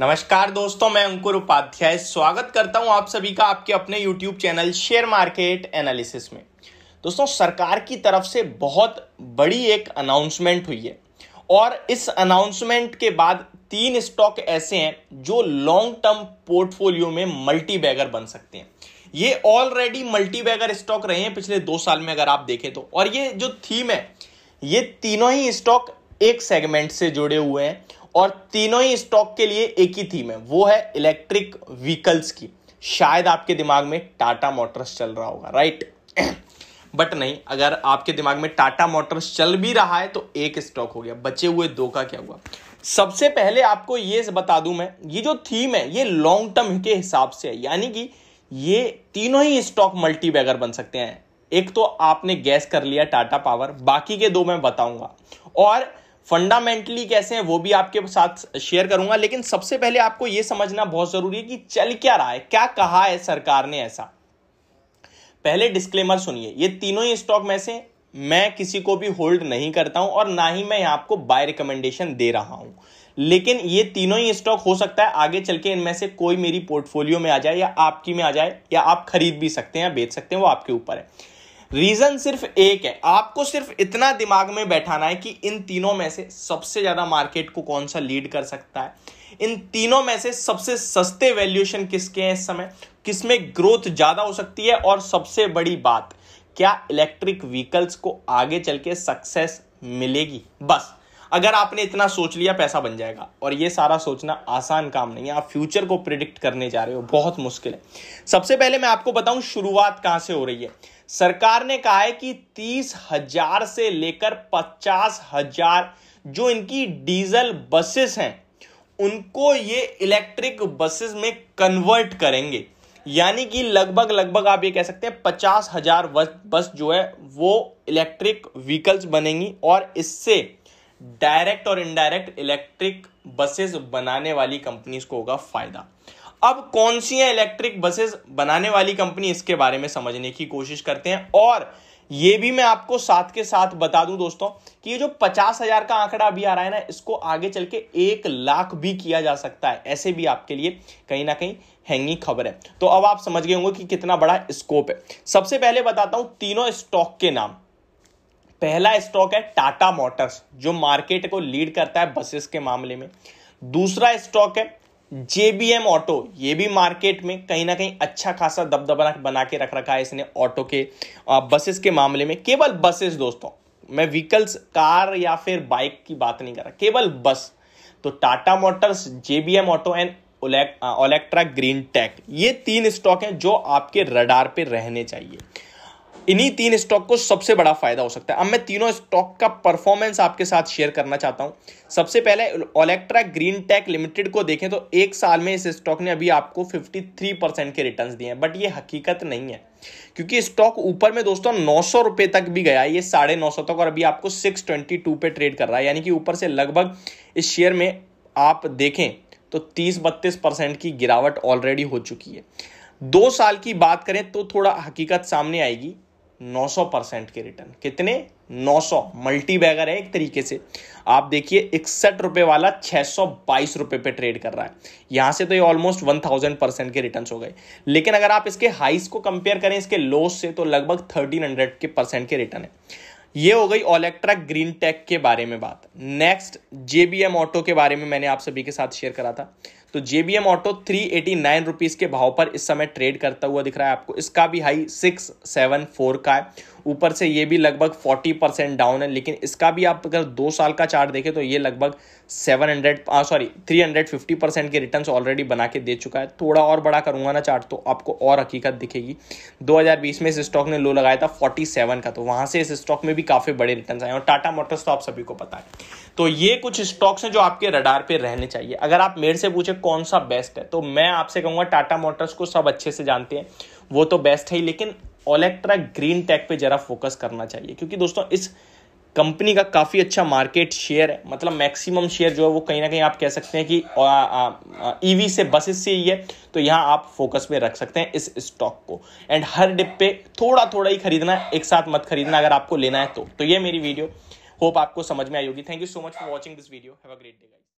नमस्कार दोस्तों मैं अंकुर उपाध्याय स्वागत करता हूं आप सभी का आपके अपने YouTube channel share market analysis में दोस्तों सरकार की तरफ से बहुत बड़ी एक अनाउंसमेंट हुई है और इस अनाउंसमेंट के बाद तीन स्टॉक ऐसे हैं जो लॉन्ग टर्म पोर्टफोलियो में मल्टी बैगर बन सकते हैं ये ऑलरेडी मल्टी बैगर स्टॉक रहे हैं पिछले दो साल में अगर आप देखें तो और ये जो थीम है ये तीनों ही स्टॉक एक सेगमेंट से जुड़े हुए हैं और तीनों ही स्टॉक के लिए एक ही थीम है वो है इलेक्ट्रिक व्हीकल्स की शायद आपके दिमाग में टाटा मोटर्स चल रहा होगा राइट बट नहीं अगर आपके दिमाग में टाटा मोटर्स चल भी रहा है तो एक स्टॉक हो गया बचे हुए दो का क्या हुआ सबसे पहले आपको ये बता दूं मैं ये जो थीम है ये लॉन्ग टर्म के हिसाब से है यानी कि ये तीनों ही स्टॉक मल्टी बन सकते हैं एक तो आपने गैस कर लिया टाटा पावर बाकी के दो मैं बताऊंगा और फंडामेंटली कैसे हैं वो भी आपके साथ शेयर करूंगा लेकिन सबसे पहले आपको ये समझना बहुत जरूरी है कि चल क्या रहा है क्या कहा है सरकार ने ऐसा पहले डिस्क्लेमर सुनिए ये तीनों ही स्टॉक में से मैं किसी को भी होल्ड नहीं करता हूं और ना ही मैं आपको बाय रिकमेंडेशन दे रहा हूं लेकिन ये तीनों ही स्टॉक हो सकता है आगे चल के इनमें से कोई मेरी पोर्टफोलियो में आ जाए या आपकी में आ जाए या आप खरीद भी सकते हैं या बेच सकते हैं वो आपके ऊपर है रीजन सिर्फ एक है आपको सिर्फ इतना दिमाग में बैठाना है कि इन तीनों में से सबसे ज्यादा मार्केट को कौन सा लीड कर सकता है इन तीनों में से सबसे सस्ते वैल्यूएशन किसके हैं इस समय किसमें ग्रोथ ज्यादा हो सकती है और सबसे बड़ी बात क्या इलेक्ट्रिक व्हीकल्स को आगे चल के सक्सेस मिलेगी बस अगर आपने इतना सोच लिया पैसा बन जाएगा और ये सारा सोचना आसान काम नहीं है आप फ्यूचर को प्रिडिक्ट करने जा रहे हो बहुत मुश्किल है सबसे पहले मैं आपको बताऊं शुरुआत कहां से हो रही है सरकार ने कहा है कि तीस हजार से लेकर पचास हजार जो इनकी डीजल बसेस हैं उनको ये इलेक्ट्रिक बसेस में कन्वर्ट करेंगे यानी कि लगभग लगभग आप ये कह सकते हैं पचास हजार बस जो है वो इलेक्ट्रिक व्हीकल्स बनेंगी और इससे डायरेक्ट और इनडायरेक्ट इलेक्ट्रिक बसेस बनाने वाली कंपनीज को होगा फायदा अब कौन सी है इलेक्ट्रिक बसेस बनाने वाली कंपनी इसके बारे में समझने की कोशिश करते हैं और ये भी मैं आपको साथ के साथ बता दूं दोस्तों कि ये जो पचास हजार का आंकड़ा अभी आ रहा है ना इसको आगे चल के एक लाख भी किया जा सकता है ऐसे भी आपके लिए कहीं ना कहीं हैंगी खबर है तो अब आप समझ गए होंगे कि कितना बड़ा स्कोप है सबसे पहले बताता हूं तीनों स्टॉक के नाम पहला स्टॉक है टाटा मोटर्स जो मार्केट को लीड करता है बसेस के मामले में दूसरा स्टॉक है जेबीएम ऑटो ये भी मार्केट में कहीं ना कहीं अच्छा खासा दबदबा बना के रख रखा है इसने ऑटो के बसेस के मामले में केवल बसेस दोस्तों मैं व्हीकल्स कार या फिर बाइक की बात नहीं कर रहा केवल बस तो Tata Motors JBM auto and Olectra green tech ये तीन स्टॉक हैं जो आपके रडार पे रहने चाहिए इन्हीं तीन स्टॉक को सबसे बड़ा फायदा हो सकता है अब मैं तीनों स्टॉक का परफॉर्मेंस आपके साथ शेयर करना चाहता हूं सबसे पहले ओलेक्ट्रा ग्रीन टेक लिमिटेड को देखें तो एक साल में इस स्टॉक ने अभी आपको 53 परसेंट के रिटर्न्स दिए हैं बट ये हकीकत नहीं है क्योंकि स्टॉक ऊपर में दोस्तों नौ सौ रुपए तक भी गया ये साढ़े नौ सौ तक और अभी आपको सिक्स ट्वेंटी टू पे ट्रेड कर रहा है यानी कि ऊपर से लगभग इस शेयर में आप देखें तो तीस बत्तीस परसेंट की गिरावट ऑलरेडी हो चुकी है दो साल की बात करें तो थोड़ा हकीकत सामने आएगी 900 परसेंट के रिटर्न कितने 900 सौ मल्टी बैगर है एक तरीके से आप देखिए इकसठ रुपए वाला छह रुपए पे ट्रेड कर रहा है यहां से तो ये ऑलमोस्ट 1000 परसेंट के रिटर्न हो गए लेकिन अगर आप इसके हाइस को कंपेयर करें इसके लोस से तो लगभग 1300 के परसेंट के रिटर्न है ये हो गई ओलेक्ट्रा ग्रीन टेक के बारे में बात नेक्स्ट जेबीएम ऑटो के बारे में मैंने आप सभी के साथ शेयर करा था तो JBM auto three eighty nine rupees के भाव पर इस समय ट्रेड करता हुआ दिख रहा है आपको इसका भी हाई सिक्स सेवन फोर का है ऊपर से ये भी लगभग फोर्टी परसेंट डाउन है लेकिन इसका भी आप अगर दो साल का चार्ट देखें तो ये लगभग seven hundred sorry three hundred fifty percent के रिटर्न ऑलरेडी बना के दे चुका है थोड़ा और बड़ा करूंगा ना चार्ट तो आपको और हकीकत दिखेगी दो हज़ार बीस में इस स्टॉक ने लो लगाया था फोर्टी सेवन का तो वहां से इस स्टॉक में भी काफ़ी बड़े रिटर्न आए और टाटा मोटर्स तो आप सभी को पता है तो ये कुछ स्टॉक्स हैं जो आपके रडार पर रहने चाहिए अगर आप मेरे से पूछे कौन सा बेस्ट है तो मैं आपसे कहूंगा टाटा मोटर्स को सब अच्छे से जानते हैं वो तो बेस्ट है ही लेकिन ओलेक्ट्रा ग्रीन टेक पे ज़रा फोकस करना चाहिए क्योंकि दोस्तों इस कंपनी का काफ़ी अच्छा मार्केट शेयर है मतलब मैक्सिमम शेयर जो है वो कहीं ना कहीं आप कह सकते हैं कि ईवी e से बसेस से ही है तो यहां आप फोकस पे रख सकते हैं इस स्टॉक को एंड हर डिप पे थोड़ा थोड़ा ही खरीदना है एक साथ मत खरीदना अगर आपको लेना है तो तो ये मेरी वीडियो होप आपको समझ में आई होगी thank you so much for watching this video have a great day